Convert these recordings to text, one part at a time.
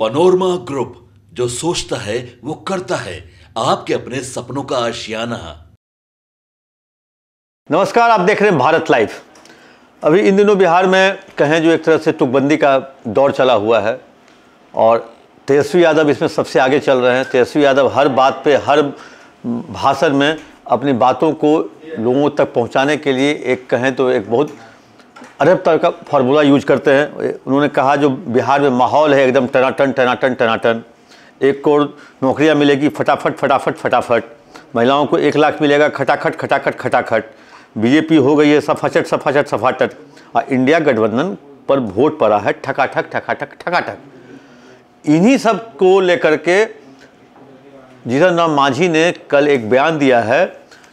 panorama group जो सोचता है वो करता है आपके अपने सपनों का आशियाना नमस्कार आप देख रहे हैं भारत लाइव अभी इन दिनों बिहार में कहें जो एक तरह से तुकबंदी का दौर चला हुआ है और तेजस्वी यादव इसमें सबसे आगे चल रहे हैं तेजस्वी यादव हर बात पे हर भाषण में अपनी बातों को लोगों तक पहुंचाने के लिए एक कहें तो एक बहुत अरब तरह का फार्मूला यूज करते हैं उन्होंने कहा जो बिहार में माहौल है एकदम टनाटन टनाटन टनाटन एक करोड़ नौकरियां मिलेगी फटाफट फटाफट फटाफट महिलाओं को एक लाख मिलेगा खटाखट खटाखट खटाखट बीजेपी हो गई है सफाचट सफाचट सफाटट और इंडिया गठबंधन पर वोट पड़ा है ठकाठक ठकाठक ठकाठक इन्हीं सब को लेकर के जीतन राम मांझी ने कल एक बयान दिया है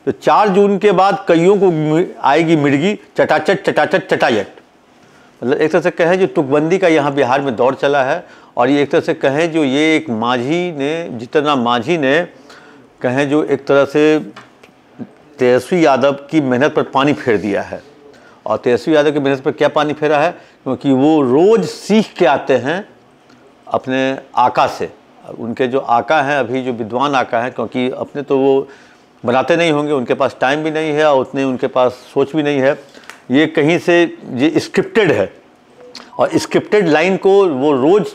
तो चार जून के बाद कईयों को आएगी मिर्गी चटाचट चटाचट चटाचट मतलब एक तरह से कहें जो तुकबंदी का यहाँ बिहार में दौर चला है और ये एक तरह से कहें जो ये एक माझी ने जितना माझी ने कहें जो एक तरह से तेजस्वी यादव की मेहनत पर पानी फेर दिया है और तेजस्वी यादव की मेहनत पर क्या पानी फेरा है क्योंकि वो रोज़ सीख के आते हैं अपने आका से उनके जो आका हैं अभी जो विद्वान आका हैं क्योंकि अपने तो वो बनाते नहीं होंगे उनके पास टाइम भी नहीं है और उतनी उनके पास सोच भी नहीं है ये कहीं से ये स्क्रिप्टेड है और स्क्रिप्टेड लाइन को वो रोज़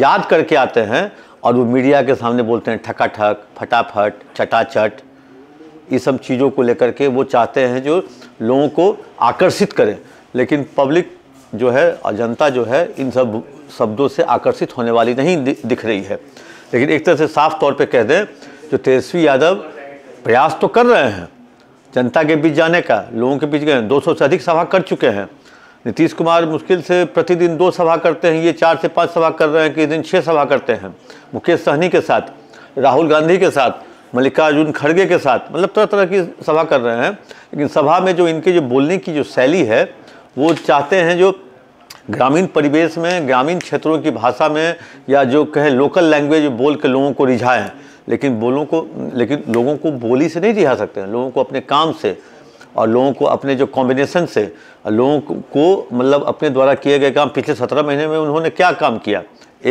याद करके आते हैं और वो मीडिया के सामने बोलते हैं ठकाठक ठक फटाफट चटाचट ये सब चीज़ों को लेकर के वो चाहते हैं जो लोगों को आकर्षित करें लेकिन पब्लिक जो है जनता जो है इन सब शब्दों से आकर्षित होने वाली नहीं दिख रही है लेकिन एक तरह से साफ तौर पे कह दें जो तेजस्वी यादव प्रयास तो कर रहे हैं जनता के बीच जाने का लोगों के बीच गए दो से अधिक सभा कर चुके हैं नीतीश कुमार मुश्किल से प्रतिदिन दो सभा करते हैं ये चार से पाँच सभा कर रहे हैं कि दिन छः सभा करते हैं मुकेश सहनी के साथ राहुल गांधी के साथ मल्लिकार्जुन खड़गे के साथ मतलब तरह तरह की सभा कर रहे हैं लेकिन सभा में जो इनके जो बोलने की जो शैली है वो चाहते हैं जो ग्रामीण परिवेश में ग्रामीण क्षेत्रों की भाषा में या जो कहें लोकल लैंग्वेज बोल के लोगों को रिझाएँ लेकिन बोलों को लेकिन लोगों को बोली से नहीं रिहा सकते हैं लोगों को अपने काम से और लोगों को अपने जो कॉम्बिनेशन से लोगों को मतलब अपने द्वारा किए गए काम पिछले सत्रह महीने में उन्होंने क्या काम किया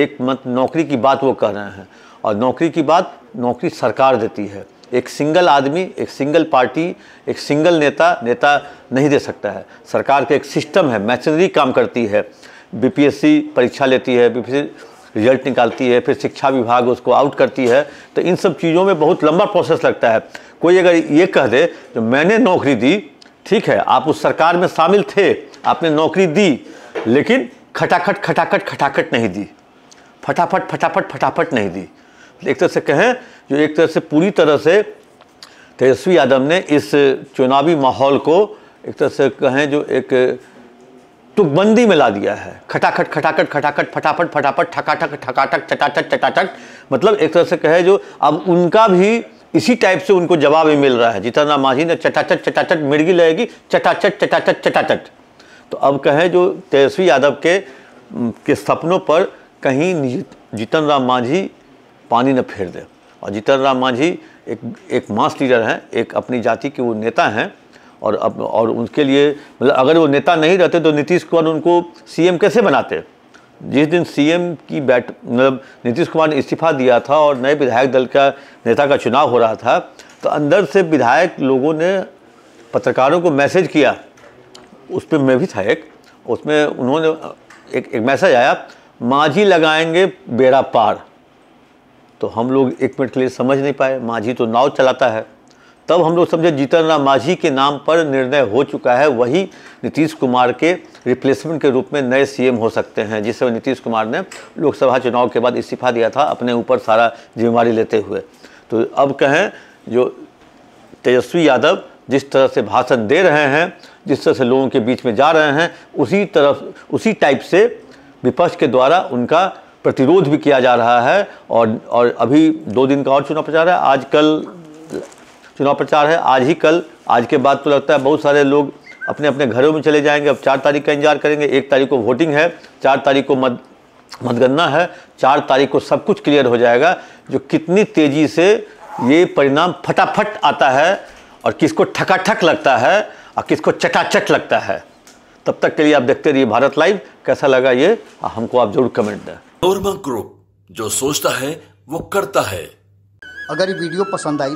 एक मत नौकरी की बात वो कह रहे हैं और नौकरी की बात नौकरी सरकार देती है एक सिंगल आदमी एक सिंगल पार्टी एक सिंगल नेता नेता नहीं दे सकता है सरकार का एक सिस्टम है मैचनरी काम करती है बीपीएससी परीक्षा लेती है बीपीएससी रिजल्ट निकालती है फिर शिक्षा विभाग उसको आउट करती है तो इन सब चीज़ों में बहुत लंबा प्रोसेस लगता है कोई अगर ये कह दे जो मैंने नौकरी दी ठीक है आप उस सरकार में शामिल थे आपने नौकरी दी लेकिन खटाखट खटाखट खटाखट नहीं दी फटाफट फटाफट फटाफट नहीं दी एक तरह से कहें जो एक तरह से पूरी तरह से तेजस्वी यादव ने इस चुनावी माहौल को एक तरह से कहें जो एक तो बंदी में ला दिया है खटाखट खटाखट खटाखट फटाफट फटाफट ठकाठक ठकाठक चटाचट चटाचट मतलब एक तरह से कहे जो अब उनका भी इसी टाइप से उनको जवाब ही मिल रहा है जितना माझी ने चटाचट चटाचट मिर्गी लगेगी चटाचट चटाचट चटाचट तो अब कहें जो तेजस्वी यादव के के सपनों पर कहीं जीतन राम मांझी पानी न फेर दे और जीतन राम मांझी एक एक मास लीडर हैं एक अपनी जाति के वो नेता हैं और अब और उनके लिए मतलब अगर वो नेता नहीं रहते तो नीतीश कुमार उनको सीएम कैसे बनाते जिस दिन सीएम की बैठ मतलब नीतीश कुमार ने इस्तीफा दिया था और नए विधायक दल का नेता का चुनाव हो रहा था तो अंदर से विधायक लोगों ने पत्रकारों को मैसेज किया उस पर मैं भी था एक उसमें उन्होंने एक एक मैसेज आया माझी लगाएंगे बेड़ा पार तो हम लोग एक मिनट के लिए समझ नहीं पाए माझी तो नाव चलाता है तब हम लोग समझे जीतन राम माझी के नाम पर निर्णय हो चुका है वही नीतीश कुमार के रिप्लेसमेंट के रूप में नए सीएम हो सकते हैं जिस समय नीतीश कुमार ने लोकसभा चुनाव के बाद इस्तीफा दिया था अपने ऊपर सारा जिम्मेवारी लेते हुए तो अब कहें जो तेजस्वी यादव जिस तरह से भाषण दे रहे हैं जिस तरह से लोगों के बीच में जा रहे हैं उसी तरफ उसी टाइप से विपक्ष के द्वारा उनका प्रतिरोध भी किया जा रहा है और और अभी दो दिन का और चुनाव प्रचार है आज कल चुनाव प्रचार है आज ही कल आज के बाद तो लगता है बहुत सारे लोग अपने अपने घरों में चले जाएंगे अब चार तारीख का इंतजार करेंगे एक तारीख को वोटिंग है चार तारीख को मत मतगणना है चार तारीख को सब कुछ क्लियर हो जाएगा जो कितनी तेज़ी से ये परिणाम फटाफट आता है और किसको ठकाठक लगता है और किसको चटाचट लगता है तब तक के लिए आप देखते रहिए भारत लाइव कैसा लगा ये हमको आप जरूर कमेंट दें ग्रुप जो सोचता है वो करता है अगर ये वीडियो पसंद आई